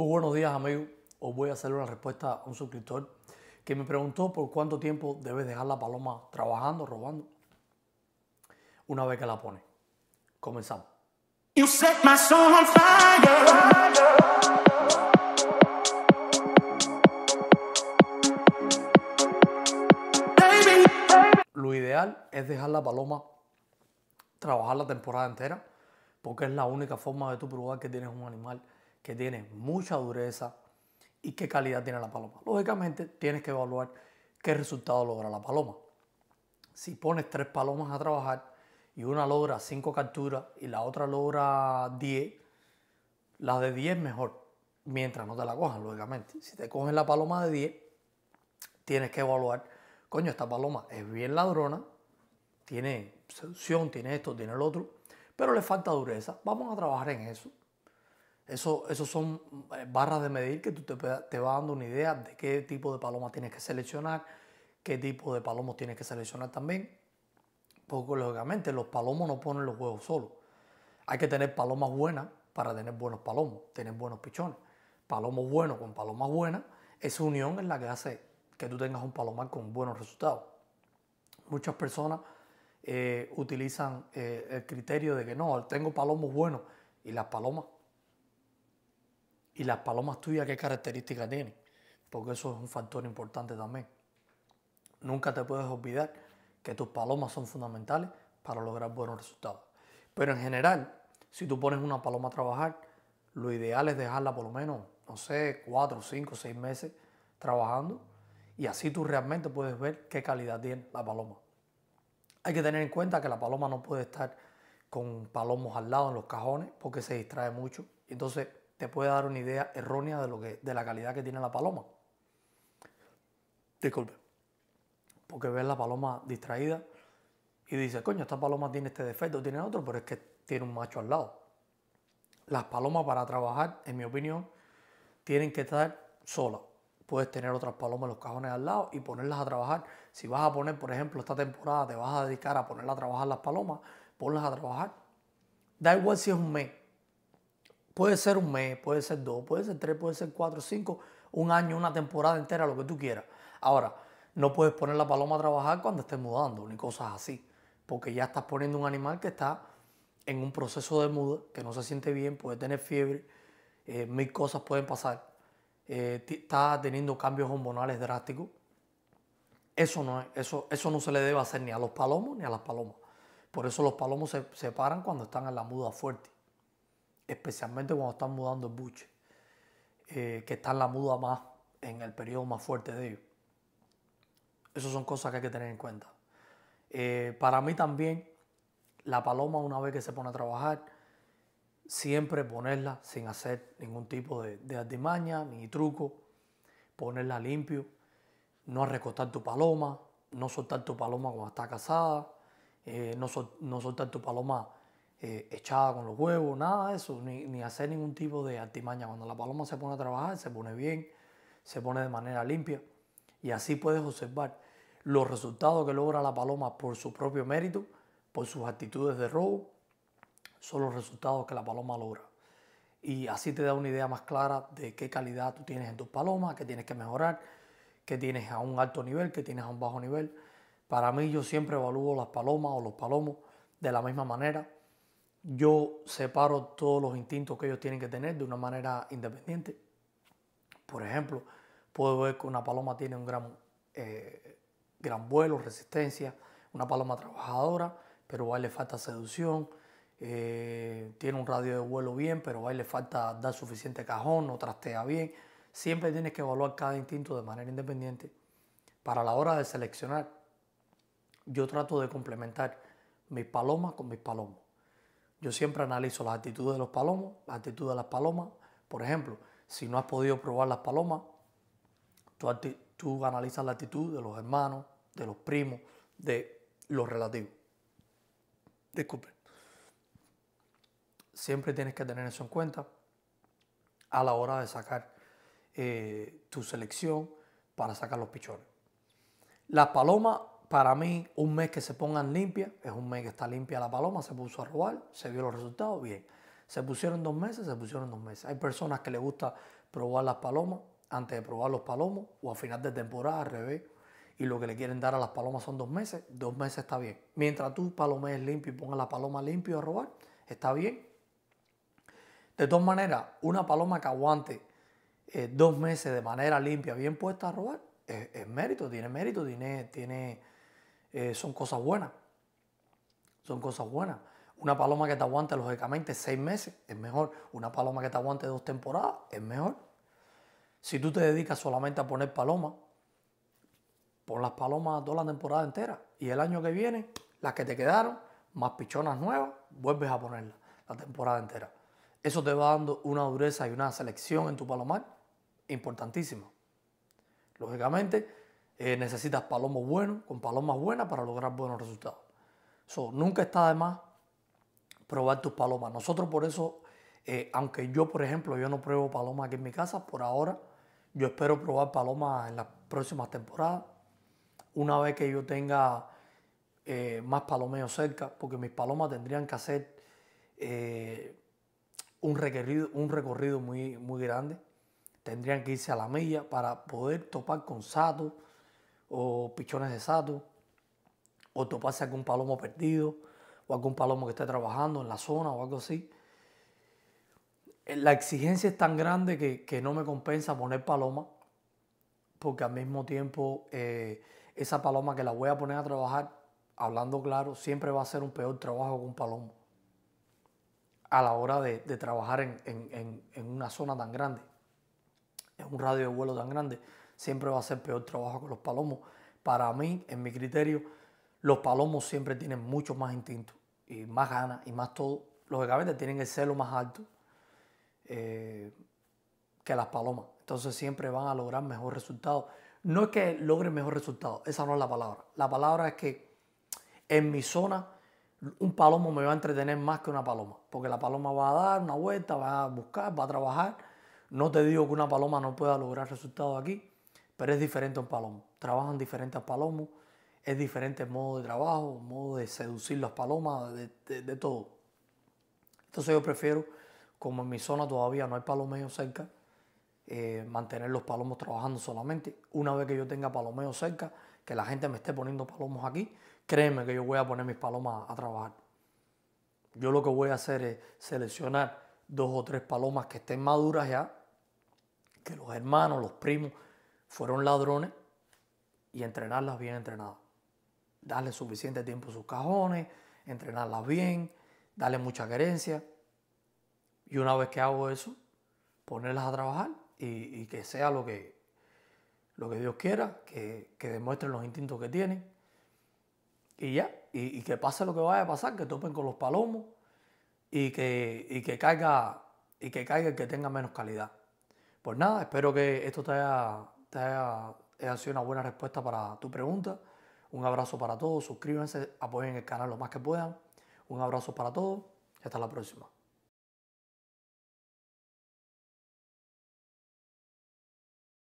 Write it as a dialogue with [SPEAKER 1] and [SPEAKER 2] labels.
[SPEAKER 1] Muy buenos días amigos, os voy a hacer una respuesta a un suscriptor que me preguntó por cuánto tiempo debes dejar la paloma trabajando, robando, una vez que la pone. Comenzamos. Lo ideal es dejar la paloma trabajar la temporada entera, porque es la única forma de tu probar que tienes un animal que tiene mucha dureza y qué calidad tiene la paloma. Lógicamente tienes que evaluar qué resultado logra la paloma. Si pones tres palomas a trabajar y una logra cinco capturas y la otra logra diez, la de 10 mejor, mientras no te la cojan, lógicamente. Si te cogen la paloma de diez, tienes que evaluar, coño, esta paloma es bien ladrona, tiene seducción, tiene esto, tiene el otro, pero le falta dureza. Vamos a trabajar en eso. Esas son eh, barras de medir que tú te, te vas dando una idea de qué tipo de paloma tienes que seleccionar, qué tipo de palomos tienes que seleccionar también. Porque lógicamente los palomos no ponen los huevos solos. Hay que tener palomas buenas para tener buenos palomos, tener buenos pichones. Palomos buenos con palomas buenas, esa unión es la que hace que tú tengas un palomar con buenos resultados. Muchas personas eh, utilizan eh, el criterio de que no, tengo palomos buenos y las palomas y las palomas tuyas, ¿qué características tienen? Porque eso es un factor importante también. Nunca te puedes olvidar que tus palomas son fundamentales para lograr buenos resultados. Pero en general, si tú pones una paloma a trabajar, lo ideal es dejarla por lo menos, no sé, 4, 5, seis meses trabajando y así tú realmente puedes ver qué calidad tiene la paloma. Hay que tener en cuenta que la paloma no puede estar con palomos al lado en los cajones porque se distrae mucho. Entonces, te puede dar una idea errónea de, lo que, de la calidad que tiene la paloma. Disculpe, porque ves la paloma distraída y dices, coño, esta paloma tiene este defecto, tiene otro, pero es que tiene un macho al lado. Las palomas para trabajar, en mi opinión, tienen que estar solas. Puedes tener otras palomas en los cajones al lado y ponerlas a trabajar. Si vas a poner, por ejemplo, esta temporada te vas a dedicar a ponerlas a trabajar las palomas, ponlas a trabajar. Da igual si es un mes, Puede ser un mes, puede ser dos, puede ser tres, puede ser cuatro, cinco, un año, una temporada entera, lo que tú quieras. Ahora, no puedes poner la paloma a trabajar cuando estés mudando, ni cosas así, porque ya estás poniendo un animal que está en un proceso de muda, que no se siente bien, puede tener fiebre, eh, mil cosas pueden pasar, eh, está teniendo cambios hormonales drásticos. Eso no, eso, eso no se le debe hacer ni a los palomos ni a las palomas. Por eso los palomos se separan cuando están en la muda fuerte especialmente cuando están mudando el buche, eh, que están la muda más en el periodo más fuerte de ellos. Esas son cosas que hay que tener en cuenta. Eh, para mí también, la paloma una vez que se pone a trabajar, siempre ponerla sin hacer ningún tipo de, de ni truco, ponerla limpio, no recortar tu paloma, no soltar tu paloma cuando está casada, eh, no, no soltar tu paloma eh, echada con los huevos, nada de eso, ni, ni, hacer ningún tipo de artimaña. Cuando la paloma se pone a trabajar, se pone bien, se pone de manera limpia. Y así puedes observar los resultados que logra la paloma por su propio mérito, por sus actitudes de robo, son los resultados que la paloma logra. Y así te da una idea más clara de qué calidad tú tienes en tus palomas, qué tienes que mejorar, qué tienes a un alto nivel, qué tienes a un bajo nivel. Para mí yo siempre evalúo las palomas o los palomos de la misma manera yo separo todos los instintos que ellos tienen que tener de una manera independiente. Por ejemplo, puedo ver que una paloma tiene un gran, eh, gran vuelo, resistencia, una paloma trabajadora, pero a le falta seducción, eh, tiene un radio de vuelo bien, pero a le falta dar suficiente cajón, no trastea bien. Siempre tienes que evaluar cada instinto de manera independiente. Para la hora de seleccionar, yo trato de complementar mis palomas con mis palomos. Yo siempre analizo las actitudes de los palomos, la actitud de las palomas. Por ejemplo, si no has podido probar las palomas, tú, analizas la actitud de los hermanos, de los primos, de los relativos. Disculpe. Siempre tienes que tener eso en cuenta a la hora de sacar eh, tu selección para sacar los pichones. Las palomas para mí, un mes que se pongan limpia, es un mes que está limpia la paloma, se puso a robar, se vio los resultados, bien. Se pusieron dos meses, se pusieron dos meses. Hay personas que les gusta probar las palomas antes de probar los palomos o a final de temporada al revés. Y lo que le quieren dar a las palomas son dos meses, dos meses está bien. Mientras tú palomees limpio y pongas la paloma limpio a robar, está bien. De todas maneras, una paloma que aguante eh, dos meses de manera limpia, bien puesta a robar, es, mérito, tiene mérito, tiene, eh, son cosas buenas. Son cosas buenas. Una paloma que te aguante lógicamente seis meses es mejor. Una paloma que te aguante dos temporadas es mejor. Si tú te dedicas solamente a poner palomas, pon las palomas toda la temporada entera. Y el año que viene, las que te quedaron, más pichonas nuevas, vuelves a ponerlas la temporada entera. Eso te va dando una dureza y una selección en tu palomar importantísima. Lógicamente, eh, necesitas palomos buenos, con palomas buenas para lograr buenos resultados. nunca está de más probar tus palomas. Nosotros por eso, eh, aunque yo por ejemplo, yo no pruebo palomas aquí en mi casa, por ahora yo espero probar palomas en las próximas temporadas. Una vez que yo tenga eh, más palomeos cerca, porque mis palomas tendrían que hacer un, recorrido, un recorrido muy, muy grande. Tendrían que irse a la milla para poder topar con sato, o pichones de sato, o toparse algún palomo perdido, o algún palomo que esté trabajando en la zona o algo así. La exigencia es tan grande que, no me compensa poner paloma, porque al mismo tiempo eh, esa paloma que la voy a poner a trabajar, hablando claro, siempre va a ser un peor trabajo que un palomo a la hora de, trabajar en una zona tan grande, en un radio de vuelo tan grande siempre va a ser peor trabajo que los palomos. Para mí, en mi criterio, los palomos siempre tienen mucho más instinto y más ganas y más todo. Lógicamente tienen el celo más alto eh, que las palomas. Entonces siempre van a lograr mejor resultados No es que logren mejor resultado, esa no es la palabra. La palabra es que en mi zona un palomo me va a entretener más que una paloma, porque la paloma va a dar una vuelta, va a buscar, va a trabajar. No te digo que una paloma no pueda lograr resultados aquí, pero es diferente a un palomo. Trabajan diferentes a palomos, es diferente el modo de trabajo, el modo de seducir las palomas, de, todo. Entonces yo prefiero, como en mi zona todavía no hay palomeo cerca, eh, mantener los palomos trabajando solamente. Una vez que yo tenga palomeo cerca, que la gente me esté poniendo palomos aquí, créeme que yo voy a poner mis palomas a trabajar. Yo lo que voy a hacer es seleccionar dos o tres palomas que estén maduras ya, que los hermanos, los primos, fueron ladrones y entrenarlas bien entrenadas. Darle suficiente tiempo a sus cajones, entrenarlas bien, darle mucha querencia. Y una vez que hago eso, ponerlas a trabajar y, que sea lo que, lo que Dios quiera, que, demuestren los instintos que tienen. Y ya, y, que pase lo que vaya a pasar, que topen con los palomos y que, y que caiga y que caiga el que tenga menos calidad. Pues nada, espero que esto te haya esta ha sido una buena respuesta para tu pregunta. Un abrazo para todos, suscríbanse, apoyen el canal lo más que puedan. Un abrazo para todos y hasta la próxima.